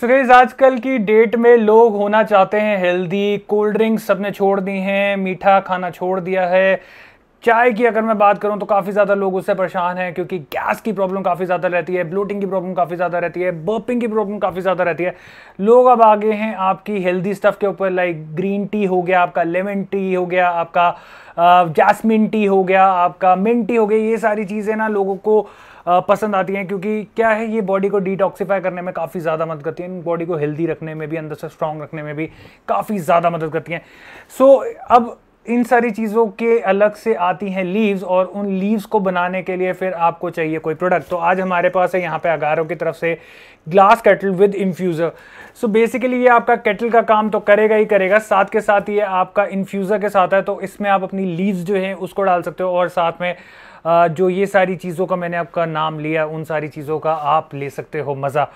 सुरेश आजकल की डेट में लोग होना चाहते हैं हेल्दी कोल्ड ड्रिंक्स सबने छोड़ दी हैं मीठा खाना छोड़ दिया है चाय की अगर मैं बात करूं तो काफ़ी ज़्यादा लोग उससे परेशान हैं क्योंकि गैस की प्रॉब्लम काफ़ी ज़्यादा रहती है ब्लोटिंग की प्रॉब्लम काफ़ी ज़्यादा रहती है बर्पिंग की प्रॉब्लम काफ़ी ज़्यादा रहती है लोग अब आगे हैं आपकी हेल्दी स्टफ़ के ऊपर लाइक ग्रीन टी हो गया आपका लेमन टी हो गया आपका जैसमिन टी हो गया आपका मिन टी हो गया ये सारी चीज़ें ना लोगों को पसंद आती हैं क्योंकि क्या है ये बॉडी को डिटॉक्सीफाई करने में काफ़ी ज़्यादा मदद करती हैं बॉडी को हेल्दी रखने में भी अंदर से स्ट्रांग रखने में भी काफ़ी ज़्यादा मदद करती हैं सो so, अब इन सारी चीज़ों के अलग से आती हैं लीव्स और उन लीव्स को बनाने के लिए फिर आपको चाहिए कोई प्रोडक्ट तो आज हमारे पास है यहाँ पे अगारों की तरफ से glass kettle with infuser so basically ये आपका केटल का काम तो करेगा ही करेगा साथ के साथ ये आपका इन्फ्यूज़र के साथ है तो इसमें आप अपनी लीव्स जो हैं उसको डाल सकते हो और साथ में जो ये सारी चीज़ों का मैंने आपका नाम लिया उन सारी चीज़ों का आप ले सकते हो मज़ा